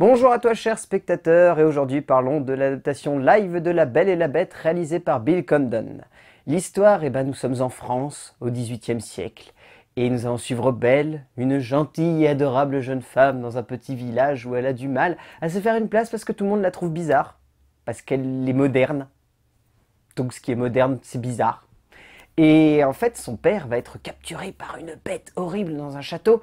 Bonjour à toi chers spectateurs et aujourd'hui parlons de l'adaptation live de La Belle et la Bête réalisée par Bill Condon. L'histoire, eh ben, nous sommes en France au XVIIIe siècle et nous allons suivre Belle, une gentille et adorable jeune femme dans un petit village où elle a du mal à se faire une place parce que tout le monde la trouve bizarre, parce qu'elle est moderne. Donc ce qui est moderne, c'est bizarre. Et en fait, son père va être capturé par une bête horrible dans un château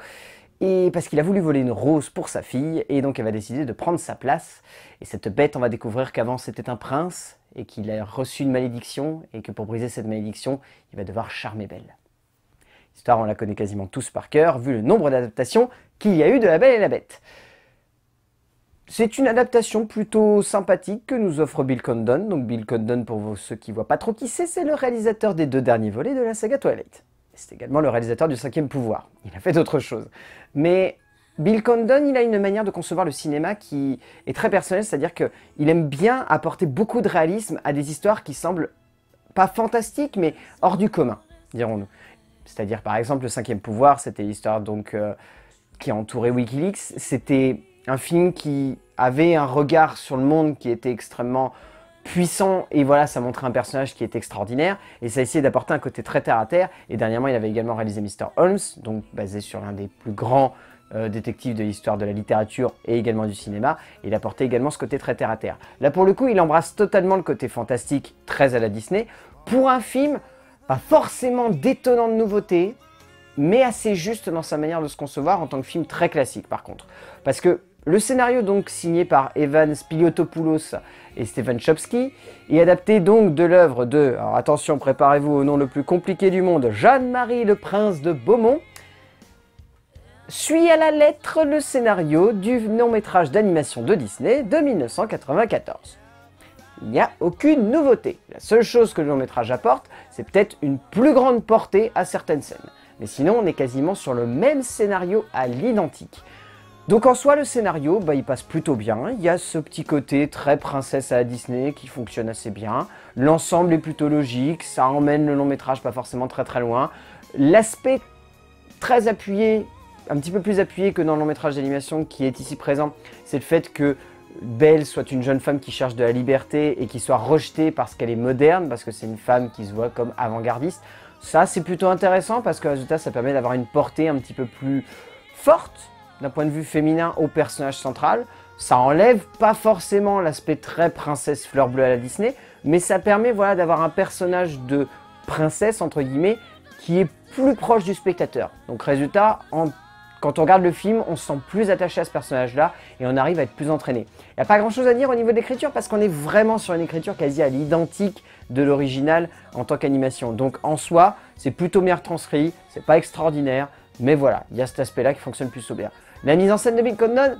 et parce qu'il a voulu voler une rose pour sa fille, et donc elle va décider de prendre sa place. Et cette bête, on va découvrir qu'avant c'était un prince, et qu'il a reçu une malédiction, et que pour briser cette malédiction, il va devoir charmer Belle. L'histoire, on la connaît quasiment tous par cœur, vu le nombre d'adaptations qu'il y a eu de La Belle et la Bête. C'est une adaptation plutôt sympathique que nous offre Bill Condon. Donc Bill Condon, pour ceux qui ne voient pas trop qui c'est, c'est le réalisateur des deux derniers volets de la saga Twilight c'est également le réalisateur du cinquième pouvoir. Il a fait d'autres choses. Mais Bill Condon, il a une manière de concevoir le cinéma qui est très personnelle, c'est-à-dire qu'il aime bien apporter beaucoup de réalisme à des histoires qui semblent pas fantastiques, mais hors du commun, dirons-nous. C'est-à-dire, par exemple, le cinquième pouvoir, c'était l'histoire donc euh, qui qui entourait Wikileaks. C'était un film qui avait un regard sur le monde qui était extrêmement puissant et voilà ça montrait un personnage qui est extraordinaire et ça essayait d'apporter un côté très terre à terre et dernièrement il avait également réalisé Mr. Holmes donc basé sur l'un des plus grands euh, détectives de l'histoire de la littérature et également du cinéma. Il apportait également ce côté très terre à terre. Là, pour le coup, il embrasse totalement le côté fantastique, très à la Disney, pour un film pas forcément détonnant de nouveautés, mais assez juste dans sa manière de se concevoir en tant que film très classique, par contre. Parce que le scénario donc signé par Evan Spiliotopoulos et Stephen Chopsky est adapté donc de l'œuvre de, alors attention préparez-vous au nom le plus compliqué du monde, Jeanne-Marie le prince de Beaumont, suit à la lettre le scénario du long-métrage d'animation de Disney de 1994. Il n'y a aucune nouveauté. La seule chose que le long-métrage apporte, c'est peut-être une plus grande portée à certaines scènes. Mais sinon, on est quasiment sur le même scénario à l'identique. Donc en soi, le scénario, bah, il passe plutôt bien. Il y a ce petit côté très princesse à Disney qui fonctionne assez bien. L'ensemble est plutôt logique, ça emmène le long métrage pas forcément très très loin. L'aspect très appuyé, un petit peu plus appuyé que dans le long métrage d'animation qui est ici présent, c'est le fait que Belle soit une jeune femme qui cherche de la liberté et qui soit rejetée parce qu'elle est moderne, parce que c'est une femme qui se voit comme avant-gardiste. Ça, c'est plutôt intéressant parce que résultat, ça permet d'avoir une portée un petit peu plus forte d'un point de vue féminin au personnage central. Ça enlève pas forcément l'aspect très princesse fleur bleue à la Disney, mais ça permet voilà, d'avoir un personnage de princesse, entre guillemets, qui est plus proche du spectateur. Donc résultat, en... quand on regarde le film, on se sent plus attaché à ce personnage-là et on arrive à être plus entraîné. Il n'y a pas grand-chose à dire au niveau d'écriture parce qu'on est vraiment sur une écriture quasi à l'identique de l'original en tant qu'animation. Donc en soi, c'est plutôt bien retranscrit, c'est pas extraordinaire, mais voilà, il y a cet aspect-là qui fonctionne plutôt bien. La mise en scène de Bill Condon,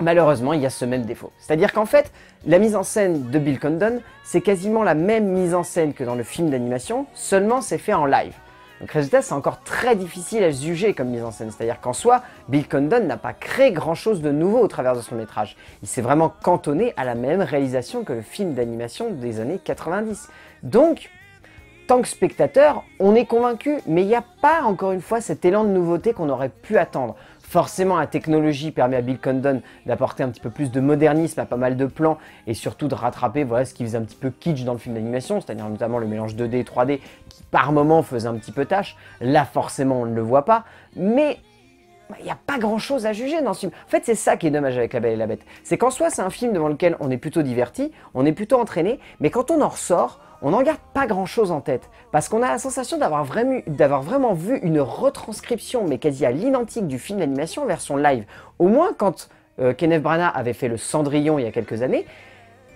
malheureusement, il y a ce même défaut. C'est-à-dire qu'en fait, la mise en scène de Bill Condon, c'est quasiment la même mise en scène que dans le film d'animation, seulement c'est fait en live. Donc résultat, c'est encore très difficile à juger comme mise en scène. C'est-à-dire qu'en soi, Bill Condon n'a pas créé grand-chose de nouveau au travers de son métrage. Il s'est vraiment cantonné à la même réalisation que le film d'animation des années 90. Donc, tant que spectateur, on est convaincu, mais il n'y a pas encore une fois cet élan de nouveauté qu'on aurait pu attendre. Forcément, la technologie permet à Bill Condon d'apporter un petit peu plus de modernisme à pas mal de plans et surtout de rattraper voilà, ce qui faisait un petit peu kitsch dans le film d'animation, c'est-à-dire notamment le mélange 2D et 3D qui par moment faisait un petit peu tâche. Là, forcément, on ne le voit pas, mais il bah, n'y a pas grand chose à juger dans ce film. En fait, c'est ça qui est dommage avec La Belle et la Bête. C'est qu'en soi, c'est un film devant lequel on est plutôt diverti, on est plutôt entraîné, mais quand on en ressort, on n'en garde pas grand chose en tête, parce qu'on a la sensation d'avoir vraiment, vu une retranscription, mais quasi à l'identique du film d'animation version live. Au moins, quand euh, Kenneth Branagh avait fait le Cendrillon il y a quelques années,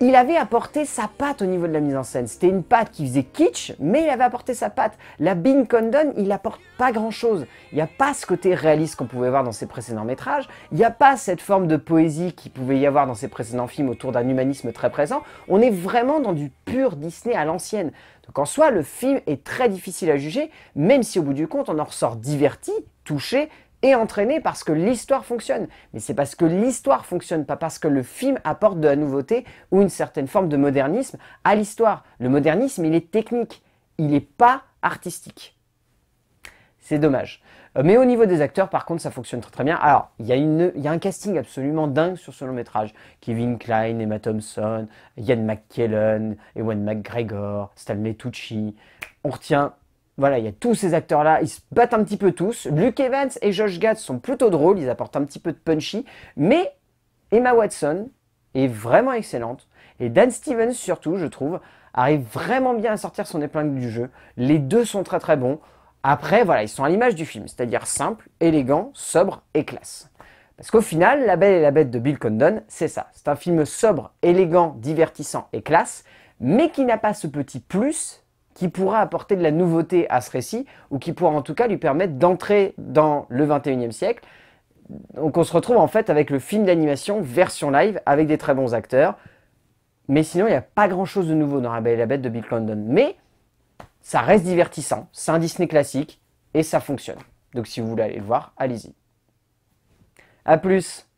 il avait apporté sa patte au niveau de la mise en scène. C'était une patte qui faisait kitsch, mais il avait apporté sa patte. La Bing Condon, il apporte pas grand-chose. Il n'y a pas ce côté réaliste qu'on pouvait voir dans ses précédents métrages. Il n'y a pas cette forme de poésie qui pouvait y avoir dans ses précédents films autour d'un humanisme très présent. On est vraiment dans du pur Disney à l'ancienne. Donc en soi, le film est très difficile à juger, même si au bout du compte, on en ressort diverti, touché, et entraîné parce que l'histoire fonctionne. Mais c'est parce que l'histoire fonctionne, pas parce que le film apporte de la nouveauté ou une certaine forme de modernisme à l'histoire. Le modernisme, il est technique, il n'est pas artistique. C'est dommage. Euh, mais au niveau des acteurs, par contre, ça fonctionne très très bien. Alors, il y, a un casting absolument dingue sur ce long métrage. Kevin Klein, Emma Thompson, Ian McKellen, Ewan McGregor, Stanley Tucci. On retient voilà, il y a tous ces acteurs-là, ils se battent un petit peu tous. Luke Evans et Josh Gad sont plutôt drôles, ils apportent un petit peu de punchy. Mais Emma Watson est vraiment excellente. Et Dan Stevens, surtout, je trouve, arrive vraiment bien à sortir son épingle du jeu. Les deux sont très très bons. Après, voilà, ils sont à l'image du film, c'est-à-dire simple, élégant, sobre et classe. Parce qu'au final, La Belle et la Bête de Bill Condon, c'est ça. C'est un film sobre, élégant, divertissant et classe, mais qui n'a pas ce petit plus qui pourra apporter de la nouveauté à ce récit, ou qui pourra en tout cas lui permettre d'entrer dans le 21e siècle. Donc on se retrouve en fait avec le film d'animation version live, avec des très bons acteurs, mais sinon il n'y a pas grand-chose de nouveau dans La et la Bête de Bill Condon. Mais ça reste divertissant, c'est un Disney classique, et ça fonctionne. Donc si vous voulez aller le voir, allez-y. A plus